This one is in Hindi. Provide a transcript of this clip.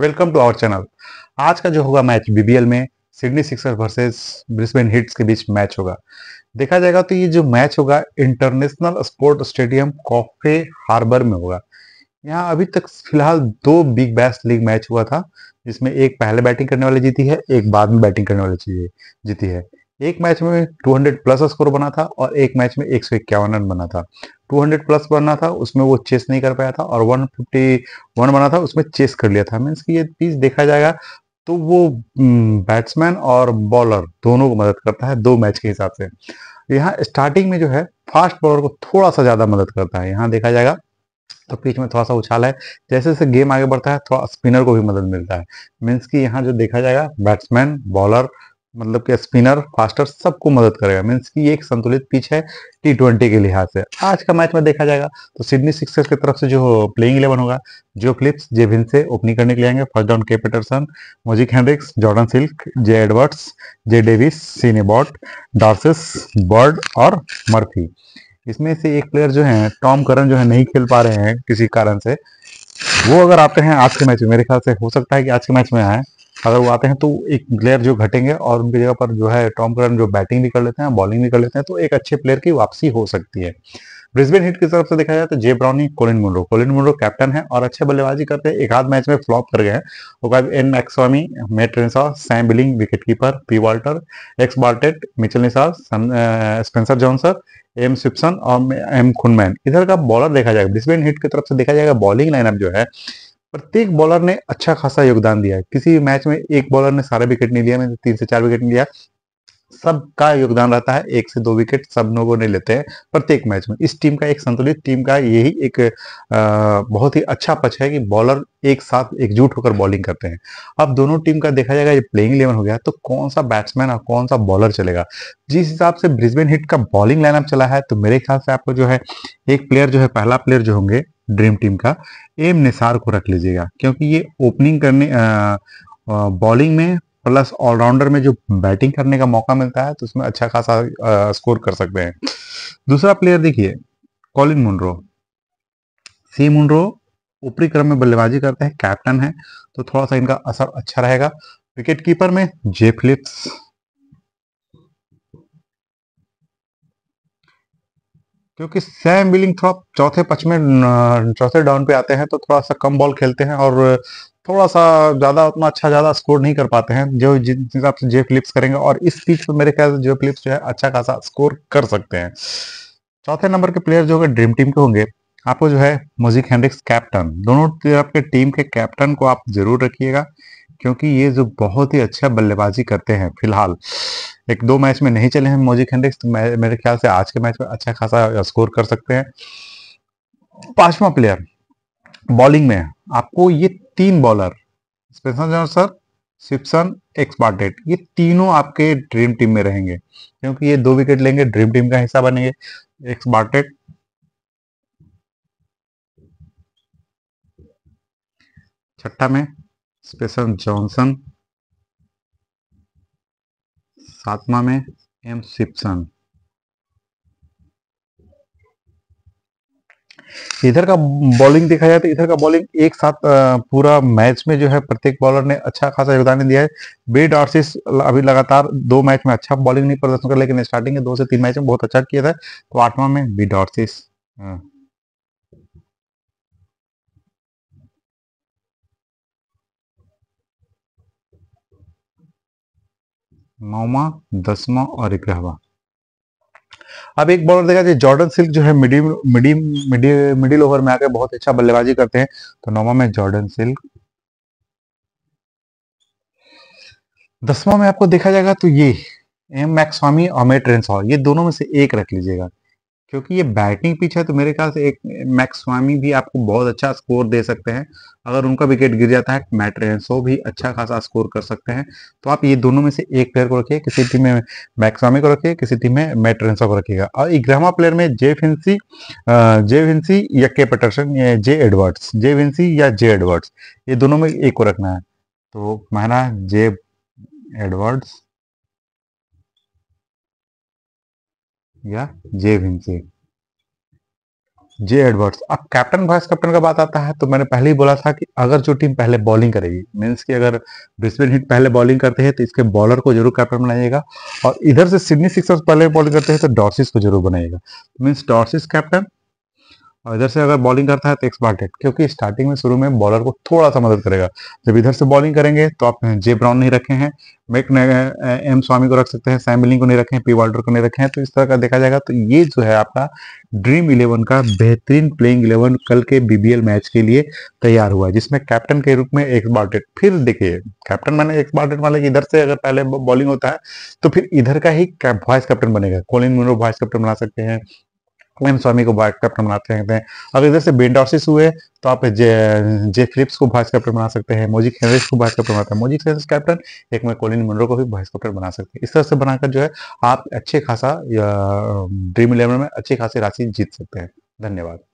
वेलकम टू आवर चैनल आज का जो होगा मैच बीबीएल में Sydney Sixers versus Brisbane Heat के बीच मैच होगा देखा जाएगा तो ये जो मैच होगा international sport stadium Coffs Harbour में होगा यहाँ अभी तक फिलहाल दो बिग बैस्ट लीग मैच हुआ था जिसमें एक पहले बैटिंग करने वाली जीती है एक बाद में बैटिंग करने वाली जीती है एक मैच में 200 प्लस स्कोर बना था और एक मैच में एक रन बना था 200 प्लस बना था उसमें वो चेस नहीं कर पाया था और 151 बना था उसमें चेस कर लिया था मीन्स कि ये पीस देखा जाएगा तो वो बैट्समैन हम्म, और बॉलर दोनों को मदद करता है दो मैच के हिसाब से यहाँ स्टार्टिंग में जो है फास्ट बॉलर को थोड़ा सा ज्यादा मदद करता है यहाँ देखा जाएगा तो पिच में थोड़ा सा उछाल है जैसे जैसे गेम आगे बढ़ता है थोड़ा स्पिनर को भी मदद मिलता है मीन्स कि यहाँ जो देखा जाएगा बैट्समैन बॉलर मतलब कि स्पिनर फास्टर सबको मदद करेगा मीन्स कि एक संतुलित पिच है टी ट्वेंटी के लिहाज से आज का मैच में देखा जाएगा तो सिडनी सिक्सर्स की तरफ से जो प्लेइंग इलेवन होगा जो फिलिप्स जेविन से ओपनिंग करने के लिए आएंगे फर्स्ट डाउन के Patterson Moises Henriques Jordan Silk J Edwards J Davies Sean Abbott Dwarshuis Bird और मर्फी इसमें से एक प्लेयर जो है टॉम करन जो है नहीं खेल पा रहे हैं किसी कारण से वो अगर आते हैं आज के मैच में मेरे ख्याल से हो सकता है कि आज के मैच में आए अगर वो आते हैं तो एक प्लेयर जो घटेंगे और उनकी जगह पर जो है टॉम करन जो बैटिंग भी कर लेते हैं बॉलिंग भी कर लेते हैं तो एक अच्छे प्लेयर की वापसी हो सकती है ब्रिस्बेन हिट की तरफ से देखा जाए तो J Browne Colin Munro Colin Munro captain है और अच्छे बल्लेबाजी करते हैं एक आध मैच में फ्लॉप कर गए हैं उसके बाद N McSweeney Matt Renshaw Sam Billings wicket keeper P Walter X Bartlett Michael Neser Spencer Johnson M Swepson और एम खुनमैन इधर का बॉलर देखा जाएगा ब्रिस्बेन हिट की तरफ से देखा जाएगा बॉलिंग लाइनअप जो है प्रत्येक बॉलर ने अच्छा खासा योगदान दिया है किसी मैच में एक बॉलर ने सारा विकेट नहीं लिया मैंने तीन से चार विकेट लिया सबका योगदान रहता है एक से दो विकेट सब लोगों ने लेते हैं प्रत्येक मैच में इस टीम का एक संतुलित टीम का यही एक बहुत ही अच्छा पक्ष है कि बॉलर एक साथ एकजुट होकर बॉलिंग करते हैं अब दोनों टीम का देखा जाएगा ये प्लेइंग इलेवन हो गया तो कौन सा बैट्समैन और कौन सा बॉलर चलेगा जिस हिसाब से ब्रिस्बेन हिट का बॉलिंग लाइनअप चला है तो मेरे ख्याल से आपको जो है एक प्लेयर जो है पहला प्लेयर जो होंगे ड्रीम टीम का एम निसार को रख लीजिएगा क्योंकि ये ओपनिंग करने बॉलिंग में प्लस ऑलराउंडर में जो बैटिंग करने का मौका मिलता है तो उसमें अच्छा खासा आ, स्कोर कर सकते हैं दूसरा प्लेयर देखिए कॉलिन मुंड्रो सी मुंड्रो ऊपरी क्रम में बल्लेबाजी करते हैं कैप्टन है तो थोड़ा सा इनका असर अच्छा रहेगा विकेट कीपर में जे फिलिप्स क्योंकि सैम थोड़ा चौथे पक्ष में चौथे डाउन पे आते हैं तो थोड़ा सा कम बॉल खेलते हैं और थोड़ा सा ज़्यादा उतना अच्छा ज़्यादा स्कोर नहीं कर पाते हैं जो जिस हिसाब से जे फिलिप्स करेंगे और इस पीच पर मेरे ख्याल से जे फिलिप्स जो है अच्छा खासा स्कोर कर सकते हैं चौथे नंबर के प्लेयर जो होंगे ड्रीम टीम के होंगे आपको जो है मोजिक हैंड्रिक्स कैप्टन दोनों तरफ के टीम के कैप्टन को आप जरूर रखिएगा क्योंकि ये जो बहुत ही अच्छा बल्लेबाजी करते हैं फिलहाल एक दो मैच में नहीं चले हैं मोजिक हेनरिक्स तो मेरे ख्याल से आज के मैच में अच्छा खासा स्कोर कर सकते हैं पांचवा प्लेयर बॉलिंग में आपको ये तीन बॉलर स्पेशल जॉनसन सिप्सन एक्सपार्टेड ये तीनों आपके ड्रीम टीम में रहेंगे क्योंकि ये दो विकेट लेंगे ड्रीम टीम का हिस्सा बनेंगे एक्सपार्टेड छठा में स्पेशल जॉनसन सातवा में एम सिप्सन इधर का बॉलिंग देखा जाए तो इधर का बॉलिंग एक साथ पूरा मैच में जो है प्रत्येक बॉलर ने अच्छा खासा योगदान दिया है बेड आर्सिस अभी लगातार दो मैच में अच्छा बॉलिंग नहीं प्रदर्शन कर लेकिन स्टार्टिंग के दो से तीन मैच में बहुत अच्छा किया था तो आठवां में बेड आर्सिस हाँ। नौवा दसवा और ग्यारहवा अब एक बॉलर देखा जाए जॉर्डन सिल्क जो है middle middle middle middle over में आकर बहुत अच्छा बल्लेबाजी करते हैं तो नौवा में जॉर्डन सिल्क दसवा में आपको देखा जाएगा तो ये एम मैक्सवामी और मेट्रेंस ये दोनों में से एक रख लीजिएगा क्योंकि ये बैटिंग पिच है तो मेरे ख्याल से एक मैक्स स्वामी भी आपको बहुत अच्छा स्कोर दे सकते हैं अगर उनका विकेट गिर जाता है मैट भी अच्छा खासा स्कोर कर सकते हैं तो आप ये दोनों में से एक प्लेयर को रखिए किसी टीम में मैक्स स्वामी को रखिए किसी टीम में मैट को रखिएगा और इग्रामा प्लेयर में जे फिंसी जे विंसी या के पटरसन जे एडवर्ड्स जे विंसी या जे एडवर्ड्स ये दोनों में एक को रखना है तो महाना जे एडवर्ड्स या जे विंसी जे एडवर्ड्स अब कैप्टन वाइस कैप्टन का बात आता है तो मैंने पहले ही बोला था कि अगर जो टीम पहले बॉलिंग करेगी मीन्स कि अगर ब्रिस्बेन हिट पहले बॉलिंग करते हैं तो इसके बॉलर को जरूर कैप्टन बनाइएगा और इधर से सिडनी सिक्सर्स पहले बॉलिंग करते हैं तो डॉर्सिस को जरूर बनाइएगा मीन्स डॉर्सिस कैप्टन और इधर से अगर बॉलिंग करता है तो एक्स बार डेट क्योंकि स्टार्टिंग में शुरू में बॉलर को थोड़ा सा मदद करेगा जब इधर से बॉलिंग करेंगे तो आप जे ब्राउन नहीं रखे हैं मेक एम स्वामी को रख सकते हैं सैम बिलिंग को नहीं रखे हैं पी वाल्टर को नहीं रखे हैं तो इस तरह का देखा जाएगा तो ये जो है आपका ड्रीम इलेवन का बेहतरीन प्लेइंग इलेवन कल के बीबीएल मैच के लिए तैयार हुआ है जिसमें कैप्टन के रूप में एक्स बार डेट फिर देखिए कैप्टन मैंने एक्स बार डेट इधर से अगर पहले बॉलिंग होता है तो फिर इधर का ही वाइस कैप्टन बनेगा कोलिन मुनरो वाइस कैप्टन बना सकते हैं क्लेम स्वामी को वाइस कैप्टन बना सकते हैं अगर इधर से बेंडॉसिस हुए तो आप जे जे फिलिप्स को वाइस कैप्टन बना सकते हैं मोजिक हेनरिस को वाइस कैप्टन बनाते हैं मोजिक हेनरिस कैप्टन एक में कोलिन मंडरो को भी वाइस कैप्टन बना सकते हैं इस तरह से बनाकर जो है आप अच्छे खासा ड्रीम इलेवन में अच्छी खासी राशि जीत सकते हैं धन्यवाद